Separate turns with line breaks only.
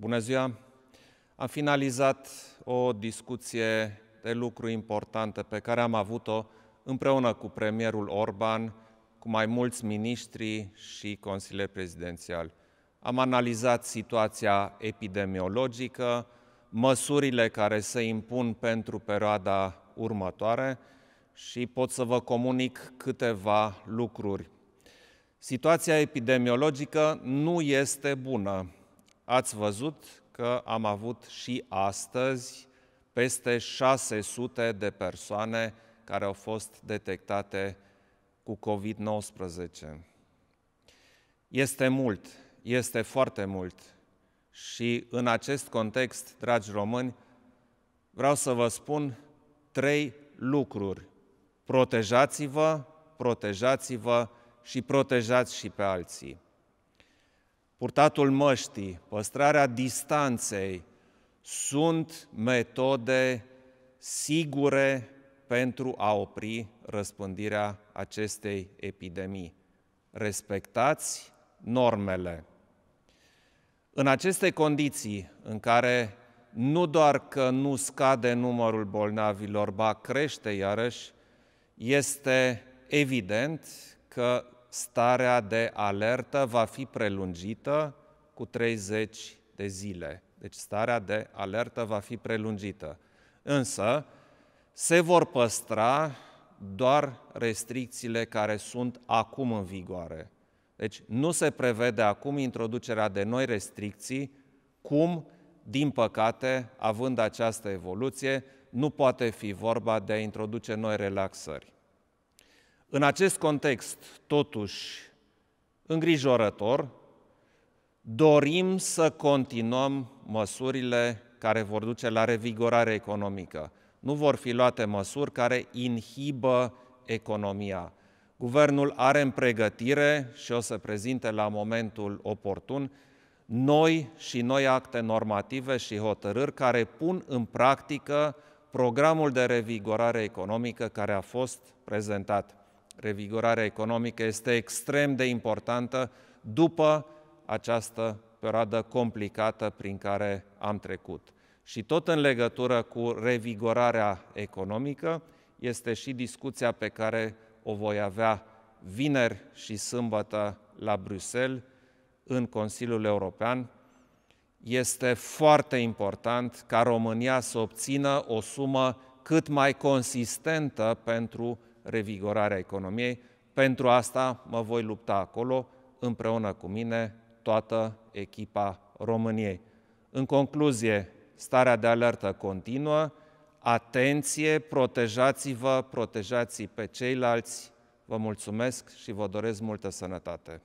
Bună ziua! Am finalizat o discuție de lucru importantă pe care am avut-o împreună cu premierul Orban, cu mai mulți miniștri și consilieri prezidențiali. Am analizat situația epidemiologică, măsurile care se impun pentru perioada următoare și pot să vă comunic câteva lucruri. Situația epidemiologică nu este bună ați văzut că am avut și astăzi peste 600 de persoane care au fost detectate cu COVID-19. Este mult, este foarte mult. Și în acest context, dragi români, vreau să vă spun trei lucruri. Protejați-vă, protejați-vă și protejați și pe alții purtatul măștii, păstrarea distanței sunt metode sigure pentru a opri răspândirea acestei epidemii. Respectați normele. În aceste condiții în care nu doar că nu scade numărul bolnavilor, ba crește iarăși, este evident că starea de alertă va fi prelungită cu 30 de zile. Deci starea de alertă va fi prelungită. Însă, se vor păstra doar restricțiile care sunt acum în vigoare. Deci nu se prevede acum introducerea de noi restricții, cum, din păcate, având această evoluție, nu poate fi vorba de a introduce noi relaxări. În acest context, totuși, îngrijorător, dorim să continuăm măsurile care vor duce la revigorare economică. Nu vor fi luate măsuri care inhibă economia. Guvernul are în pregătire și o să prezinte la momentul oportun noi și noi acte normative și hotărâri care pun în practică programul de revigorare economică care a fost prezentat. Revigorarea economică este extrem de importantă după această perioadă complicată prin care am trecut. Și tot în legătură cu revigorarea economică este și discuția pe care o voi avea vineri și sâmbătă la Bruxelles, în Consiliul European, este foarte important ca România să obțină o sumă cât mai consistentă pentru revigorarea economiei. Pentru asta mă voi lupta acolo, împreună cu mine, toată echipa României. În concluzie, starea de alertă continuă, atenție, protejați-vă, protejați pe ceilalți. Vă mulțumesc și vă doresc multă sănătate.